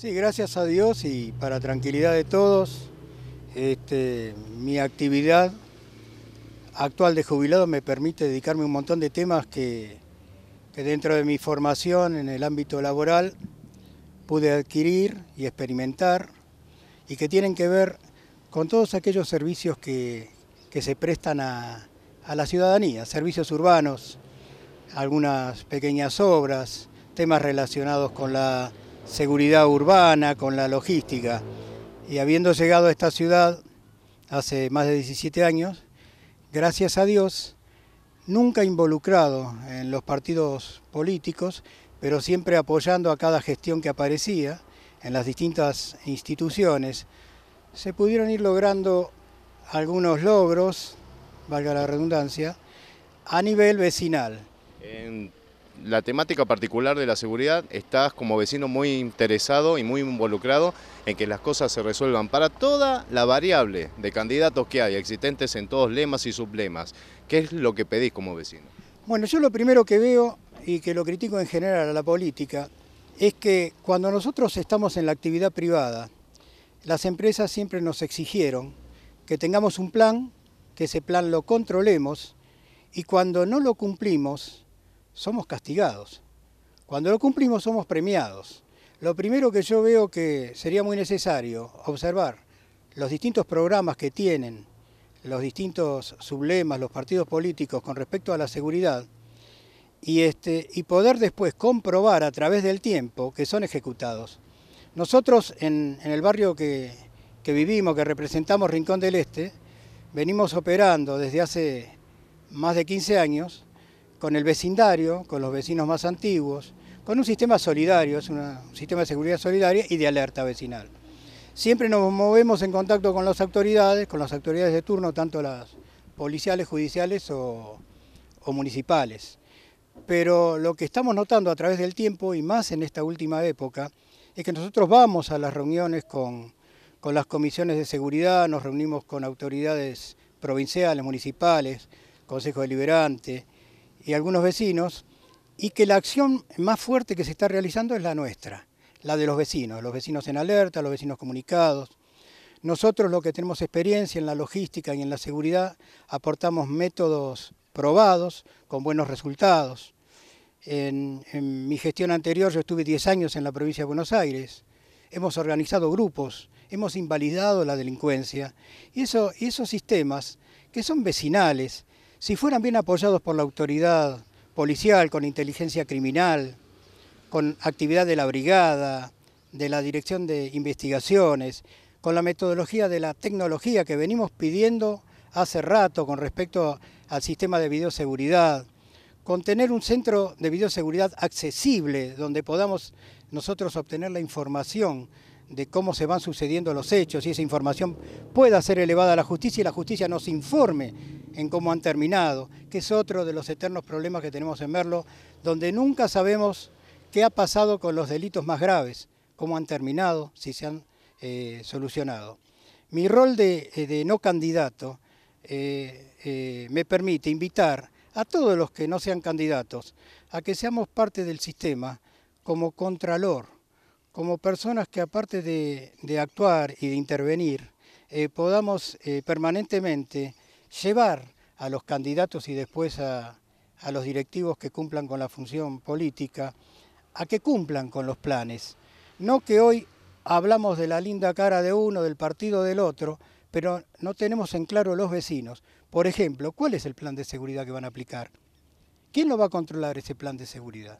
Sí, gracias a Dios y para tranquilidad de todos, este, mi actividad actual de jubilado me permite dedicarme a un montón de temas que, dentro de mi formación en el ámbito laboral pude adquirir y experimentar y que tienen que ver con todos aquellos servicios que, se prestan a la ciudadanía, servicios urbanos, algunas pequeñas obras, temas relacionados con la seguridad urbana, con la logística. Y habiendo llegado a esta ciudad hace más de 17 años, gracias a Dios, nunca involucrado en los partidos políticos, pero siempre apoyando a cada gestión que aparecía en las distintas instituciones, se pudieron ir logrando algunos logros, valga la redundancia, a nivel vecinal la temática particular de la seguridad, estás como vecino muy interesado y muy involucrado en que las cosas se resuelvan para toda la variable de candidatos que hay, existentes en todos lemas y sublemas. ¿Qué es lo que pedís como vecino? Bueno, yo lo primero que veo y que lo critico en general a la política es que cuando nosotros estamos en la actividad privada, las empresas siempre nos exigieron que tengamos un plan, que ese plan lo controlemos y cuando no lo cumplimos, somos castigados. Cuando lo cumplimos somos premiados. Lo primero que yo veo que sería muy necesario observar los distintos programas que tienen los distintos sublemas, los partidos políticos con respecto a la seguridad y, este, y poder después comprobar a través del tiempo que son ejecutados. Nosotros en, el barrio que, que vivimos, que representamos Rincón del Este, venimos operando desde hace más de 15 años con el vecindario, con los vecinos más antiguos, con un sistema solidario, es un sistema de seguridad solidaria y de alerta vecinal. Siempre nos movemos en contacto con las autoridades, con las autoridades de turno, tanto las policiales, judiciales o, municipales. Pero lo que estamos notando a través del tiempo, y más en esta última época, es que nosotros vamos a las reuniones con, con las comisiones de seguridad, nos reunimos con autoridades provinciales, municipales, Consejo Deliberante, y algunos vecinos, y que la acción más fuerte que se está realizando es la nuestra, la de los vecinos, los vecinos en alerta, los vecinos comunicados. Nosotros lo que tenemos experiencia en la logística y en la seguridad aportamos métodos probados con buenos resultados. En, mi gestión anterior yo estuve 10 años en la provincia de Buenos Aires, hemos organizado grupos, hemos invalidado la delincuencia y, eso, y esos sistemas que son vecinales, si fueran bien apoyados por la autoridad policial, con inteligencia criminal, con actividad de la brigada, de la dirección de investigaciones, con la metodología de la tecnología que venimos pidiendo hace rato con respecto al sistema de videoseguridad, con tener un centro de videoseguridad accesible donde podamos nosotros obtener la información de cómo se van sucediendo los hechos y esa información pueda ser elevada a la justicia y la justicia nos informe en cómo han terminado, que es otro de los eternos problemas que tenemos en Merlo, donde nunca sabemos qué ha pasado con los delitos más graves, cómo han terminado, si se han eh, solucionado. Mi rol de, eh, no candidato eh, me permite invitar a todos los que no sean candidatos a que seamos parte del sistema como contralor, como personas que aparte de, actuar y de intervenir, eh, podamos eh, permanentemente llevar a los candidatos y después a, a los directivos que cumplan con la función política, a que cumplan con los planes. No que hoy hablamos de la linda cara de uno, del partido del otro, pero no tenemos en claro los vecinos. Por ejemplo, ¿cuál es el plan de seguridad que van a aplicar? ¿Quién lo va a controlar ese plan de seguridad?